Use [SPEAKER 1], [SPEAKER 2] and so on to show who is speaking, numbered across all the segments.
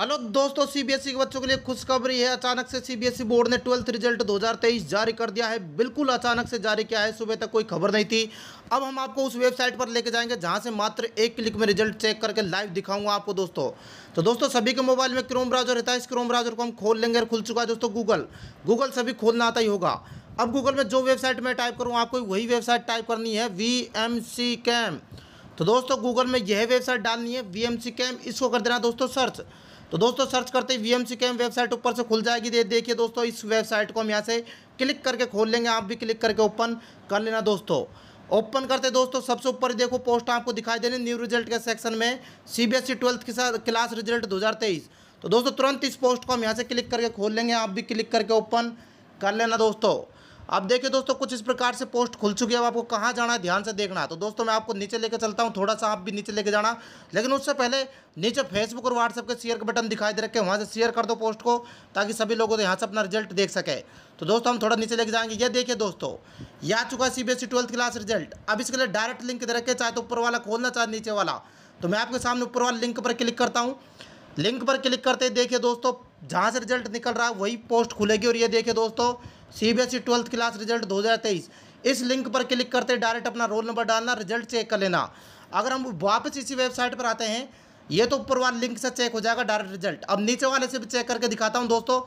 [SPEAKER 1] hello दोस्तों CBSE e के बच्चों के लिए खुशखबरी है अचानक से सीबीएसई e बोर्ड ने ट्वेल्थ रिजल्ट 2023 जारी कर दिया है बिल्कुल अचानक से जारी किया है सुबह तक कोई खबर नहीं थी अब हम आपको उस वेबसाइट पर लेके जाएंगे जहां से मात्र एक क्लिक में रिजल्ट चेक करके लाइव दिखाऊंगा आपको दोस्तों तो दोस्तों सभी के मोबाइल में क्रोम ब्राउजर रहता है इस क्रोम ब्राउजर को हम खोल लेंगे और खुल चुका है दोस्तों गूगल गूगल सभी खोलना आता ही होगा अब गूगल में जो वेबसाइट में टाइप करूँ आपको वही वेबसाइट टाइप करनी है वी एम सी कैम तो दोस्तों गूगल में यह वेबसाइट डालनी है वी एम सी कैम इसको कर देना दोस्तों सर्च तो दोस्तों सर्च करते ही वी एम वेबसाइट ऊपर से खुल जाएगी दे देखिए दोस्तों इस वेबसाइट को हम यहाँ से क्लिक करके खोल लेंगे आप भी क्लिक करके ओपन कर लेना दोस्तों ओपन करते दोस्तों सबसे ऊपर देखो पोस्ट आपको दिखाई देने न्यू रिजल्ट के सेक्शन में C B S E twelfth के साथ क्लास रिजल्ट 2023 तो दोस्तों तुरंत इस पोस्ट को हम यहाँ से क्लिक करके खोल लेंगे आप भी क्लिक करके ओपन कर लेना दोस्तों अब देखिए दोस्तों कुछ इस प्रकार से पोस्ट खुल चुकी है अब आपको कहाँ जाना है ध्यान से देखना तो दोस्तों मैं आपको नीचे लेकर चलता हूँ थोड़ा सा आप भी नीचे लेके जाना लेकिन उससे पहले नीचे फेसबुक और व्हाट्सएप के शेयर के बटन दिखाई दे रखे वहाँ से शेयर कर दो पोस्ट को ताकि सभी लोगों को यहाँ से अपना रिजल्ट देख सके तो दोस्तों हम थोड़ा नीचे लेके जाएंगे ये देखिए दोस्तों ये आ चुका है C B twelfth class result अब इसके लिए डायरेक्ट लिंक दे रखे चाहे तो ऊपर वाला खोलना चाहे नीचे वाला तो मैं आपके सामने ऊपर वाला लिंक पर क्लिक करता हूँ लिंक पर क्लिक करते देखिए दोस्तों जहाँ से रिजल्ट निकल रहा है वही पोस्ट खुलेगी और ये देखिए दोस्तों C B S E twelfth class result 2023 इस लिंक पर क्लिक करते डायरेक्ट अपना रोल नंबर डालना रिजल्ट चेक कर लेना अगर हम वापस इसी वेबसाइट पर आते हैं ये तो ऊपर वाले लिंक से चेक हो जाएगा डायरेक्ट रिजल्ट अब नीचे वाले से भी चेक करके दिखाता हूँ दोस्तों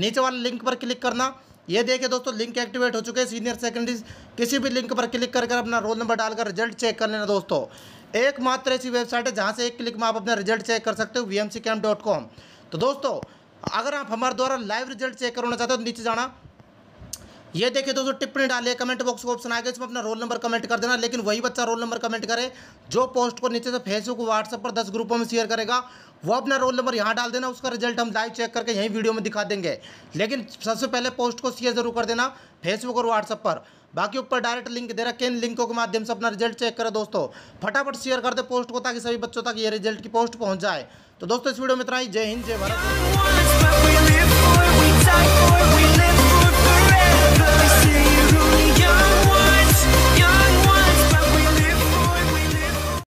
[SPEAKER 1] नीचे वाले लिंक पर क्लिक करना ये देखिए दोस्तों लिंक एक्टिवेट हो चुके हैं सीनियर सेकेंडरी किसी भी लिंक पर क्लिक कर कर अपना रोल नंबर डालकर रिजल्ट चेक कर लेना दोस्तों एकमात्र ऐसी वेबसाइट है जहाँ से एक क्लिक में आप अपना रिजल्ट चेक कर सकते हो वी तो दोस्तों अगर आप हमारे द्वारा लाइव रिजल्ट चेक करना चाहते हो तो नीचे जाना ये देखिए दोस्तों टिप्पणी डालिए कमेंट बॉक्स को ऑप्शन आ गया इसमें अपना रोल नंबर कमेंट कर देना लेकिन वही बच्चा रोल नंबर कमेंट करे जो पोस्ट को नीचे से फेसबुक व्हाट्सएप पर दस ग्रुपों में शेयर करेगा वो अपना रोल नंबर यहाँ डाल देना उसका रिजल्ट हम लाइव चेक करके यहीं वीडियो में दिखा देंगे लेकिन सबसे पहले पोस्ट को शेयर जरूर कर देना फेसबुक और व्हाट्सएप पर बाकी ऊपर डायरेक्ट लिंक दे रहा किन लिंकों के माध्यम से अपना रिजल्ट चेक करें दोस्तों फटाफट शेयर कर दे पोस्ट को ताकि सभी बच्चों तक ये रिजल्ट की पोस्ट पहुँच जाए तो दोस्तों इस वीडियो में इतना ही जय हिंद जय भारत